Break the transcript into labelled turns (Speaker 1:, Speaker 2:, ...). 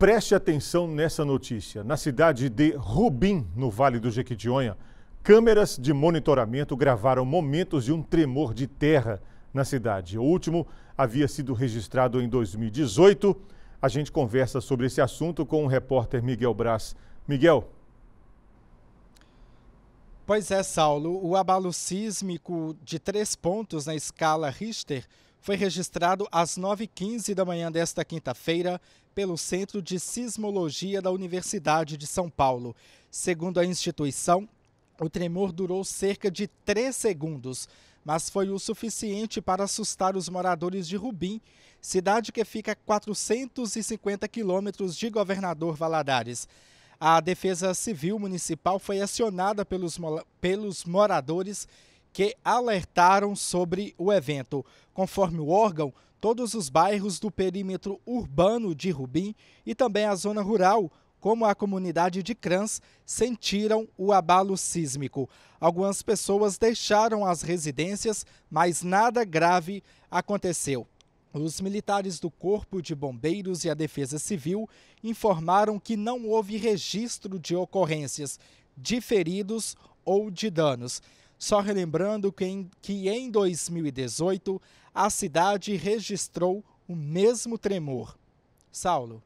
Speaker 1: Preste atenção nessa notícia. Na cidade de Rubim, no Vale do Jequitinhonha, câmeras de monitoramento gravaram momentos de um tremor de terra na cidade. O último havia sido registrado em 2018. A gente conversa sobre esse assunto com o repórter Miguel Braz. Miguel.
Speaker 2: Pois é, Saulo. O abalo sísmico de três pontos na escala Richter foi registrado às 9h15 da manhã desta quinta-feira pelo Centro de Sismologia da Universidade de São Paulo. Segundo a instituição, o tremor durou cerca de 3 segundos, mas foi o suficiente para assustar os moradores de Rubim, cidade que fica a 450 quilômetros de Governador Valadares. A Defesa Civil Municipal foi acionada pelos, pelos moradores que alertaram sobre o evento. Conforme o órgão, todos os bairros do perímetro urbano de Rubim e também a zona rural, como a comunidade de Crans, sentiram o abalo sísmico. Algumas pessoas deixaram as residências, mas nada grave aconteceu. Os militares do Corpo de Bombeiros e a Defesa Civil informaram que não houve registro de ocorrências de feridos ou de danos. Só relembrando que em, que em 2018 a cidade registrou o mesmo tremor. Saulo,